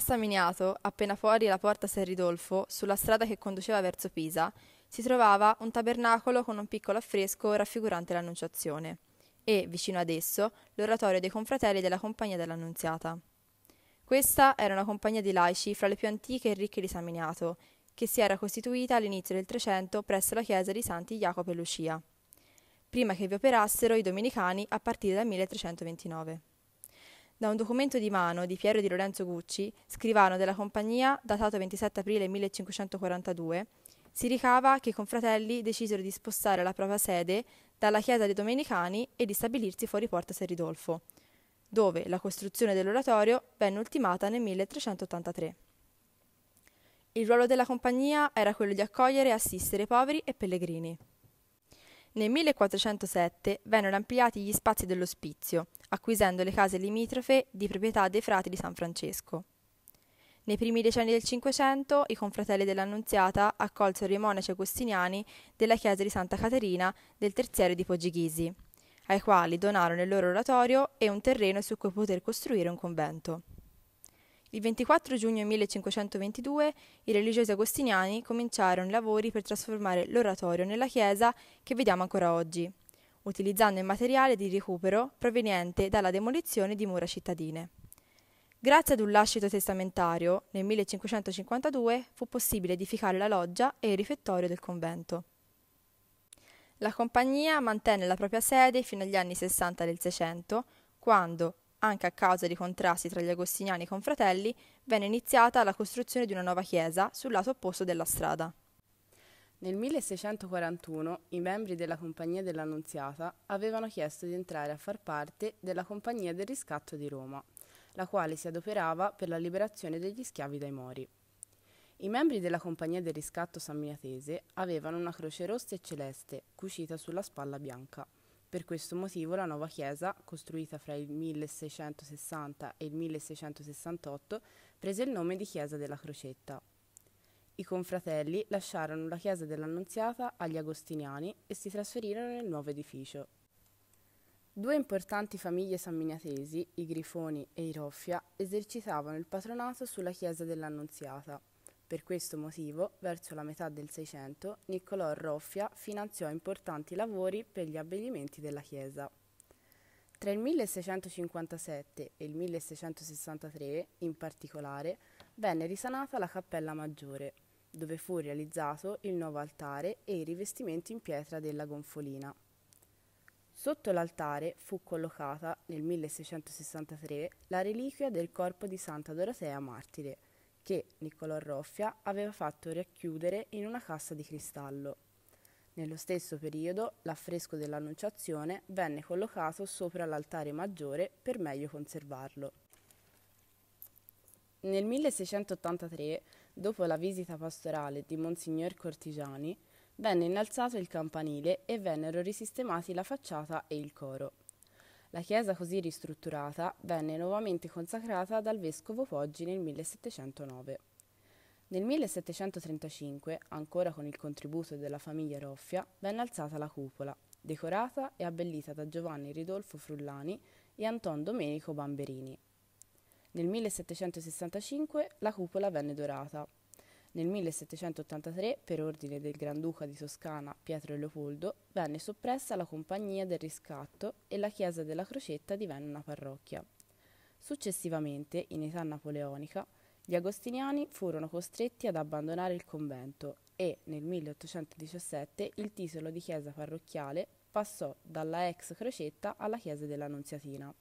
A Saminiato, appena fuori la porta San Ridolfo, sulla strada che conduceva verso Pisa, si trovava un tabernacolo con un piccolo affresco raffigurante l'Annunciazione e, vicino ad esso, l'oratorio dei confratelli della Compagnia dell'Annunziata. Questa era una compagnia di laici fra le più antiche e ricche di Saminiato, che si era costituita all'inizio del Trecento presso la chiesa di Santi Jacopo e Lucia, prima che vi operassero i domenicani a partire dal 1329. Da un documento di mano di Piero di Lorenzo Gucci, scrivano della compagnia, datato 27 aprile 1542, si ricava che i confratelli decisero di spostare la propria sede dalla chiesa dei Domenicani e di stabilirsi fuori Porta San Ridolfo, dove la costruzione dell'oratorio venne ultimata nel 1383. Il ruolo della compagnia era quello di accogliere e assistere poveri e pellegrini. Nel 1407 vennero ampliati gli spazi dell'ospizio, acquisendo le case limitrofe di proprietà dei frati di San Francesco. Nei primi decenni del Cinquecento i confratelli dell'Annunziata accolsero i monaci agostiniani della chiesa di Santa Caterina del terziere di Poggighisi, ai quali donarono il loro oratorio e un terreno su cui poter costruire un convento. Il 24 giugno 1522 i religiosi agostiniani cominciarono i lavori per trasformare l'oratorio nella chiesa che vediamo ancora oggi, utilizzando il materiale di recupero proveniente dalla demolizione di mura cittadine. Grazie ad un lascito testamentario, nel 1552 fu possibile edificare la loggia e il rifettorio del convento. La compagnia mantenne la propria sede fino agli anni 60 del Seicento, quando, anche a causa di contrasti tra gli agostiniani e i confratelli, venne iniziata la costruzione di una nuova chiesa sul lato opposto della strada. Nel 1641 i membri della Compagnia dell'Annunziata avevano chiesto di entrare a far parte della Compagnia del Riscatto di Roma, la quale si adoperava per la liberazione degli schiavi dai Mori. I membri della Compagnia del Riscatto Samminatese avevano una croce rossa e celeste, cucita sulla spalla bianca. Per questo motivo la nuova chiesa, costruita fra il 1660 e il 1668, prese il nome di Chiesa della Crocetta. I confratelli lasciarono la chiesa dell'Annunziata agli Agostiniani e si trasferirono nel nuovo edificio. Due importanti famiglie samminatesi, i Grifoni e i Roffia, esercitavano il patronato sulla chiesa dell'Annunziata. Per questo motivo, verso la metà del Seicento, Niccolò Roffia finanziò importanti lavori per gli abbellimenti della chiesa. Tra il 1657 e il 1663, in particolare, venne risanata la cappella maggiore, dove fu realizzato il nuovo altare e i rivestimenti in pietra della gonfolina. Sotto l'altare fu collocata nel 1663 la reliquia del corpo di Santa Dorotea Martire, che Niccolò Roffia aveva fatto racchiudere in una cassa di cristallo. Nello stesso periodo l'affresco dell'Annunciazione venne collocato sopra l'altare maggiore per meglio conservarlo. Nel 1683, dopo la visita pastorale di Monsignor Cortigiani, venne innalzato il campanile e vennero risistemati la facciata e il coro. La chiesa così ristrutturata venne nuovamente consacrata dal vescovo Poggi nel 1709. Nel 1735, ancora con il contributo della famiglia Roffia, venne alzata la cupola, decorata e abbellita da Giovanni Ridolfo Frullani e Anton Domenico Bamberini. Nel 1765 la cupola venne dorata nel 1783, per ordine del Granduca di Toscana Pietro Leopoldo, venne soppressa la Compagnia del Riscatto e la chiesa della Crocetta divenne una parrocchia. Successivamente, in età napoleonica, gli agostiniani furono costretti ad abbandonare il convento e, nel 1817, il titolo di chiesa parrocchiale passò dalla ex Crocetta alla chiesa dell'Annunziatina.